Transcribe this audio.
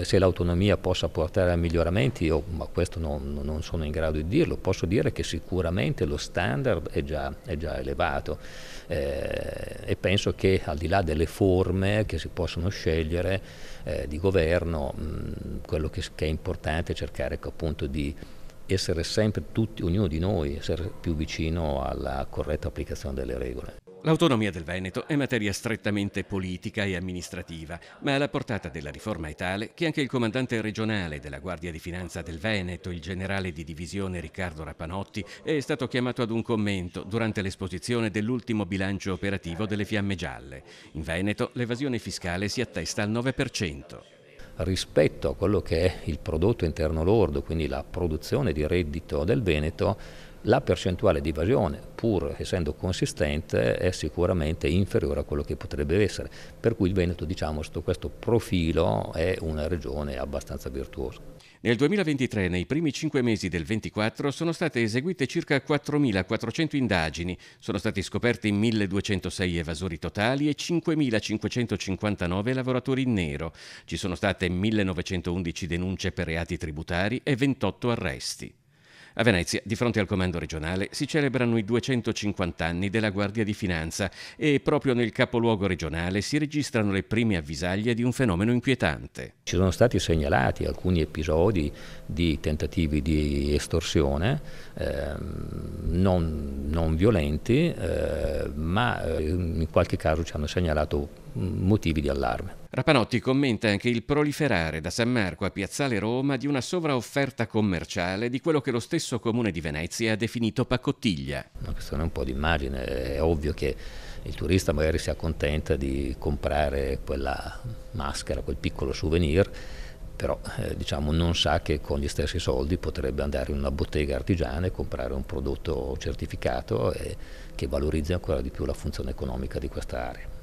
Se l'autonomia possa portare a miglioramenti, io ma questo non, non, sono in grado di dirlo, posso dire che sicuramente lo standard è già, è già elevato eh, e penso che al di là delle forme che si possono scegliere eh, di governo, mh, mm, quello che, che, è importante è cercare ecco, appunto di essere sempre tutti, ognuno di noi, essere più vicino alla corretta applicazione delle regole. L'autonomia del Veneto è materia strettamente politica e amministrativa, ma la portata della riforma è tale che anche il comandante regionale della Guardia di Finanza del Veneto, il generale di divisione Riccardo Rapanotti, è stato chiamato ad un commento durante l'esposizione dell'ultimo bilancio operativo delle Fiamme Gialle. In Veneto l'evasione fiscale si attesta al 9% rispetto a quello che è il prodotto interno lordo, quindi la produzione di reddito del Veneto, la percentuale di evasione, pur essendo consistente, è sicuramente inferiore a quello che potrebbe essere. Per cui il Veneto, diciamo, sotto questo profilo è una regione abbastanza virtuosa. Nel 2023, nei primi cinque mesi del 24, sono state eseguite circa 4.400 indagini, sono stati scoperti 1.206 evasori totali e 5.559 lavoratori in nero. Ci sono state 1.911 denunce per reati tributari e 28 arresti. A Venezia, di fronte al comando regionale, si celebrano i 250 anni della Guardia di Finanza e proprio nel capoluogo regionale si registrano le prime avvisaglie di un fenomeno inquietante. Ci sono stati segnalati alcuni episodi di tentativi di estorsione, eh, non non violenti, eh, ma eh, in qualche caso ci hanno segnalato motivi di allarme. Rapanotti commenta anche il proliferare da San Marco a Piazzale Roma di una sovraofferta commerciale di quello che lo stesso comune di Venezia ha definito pacottiglia. Una è un po' d'immagine, è ovvio che il turista magari si accontenta di comprare quella maschera, quel piccolo souvenir però eh, diciamo, non sa che con gli stessi soldi potrebbe andare in una bottega artigiana e comprare un prodotto certificato e, eh, che valorizzi ancora di più la funzione economica di questa area.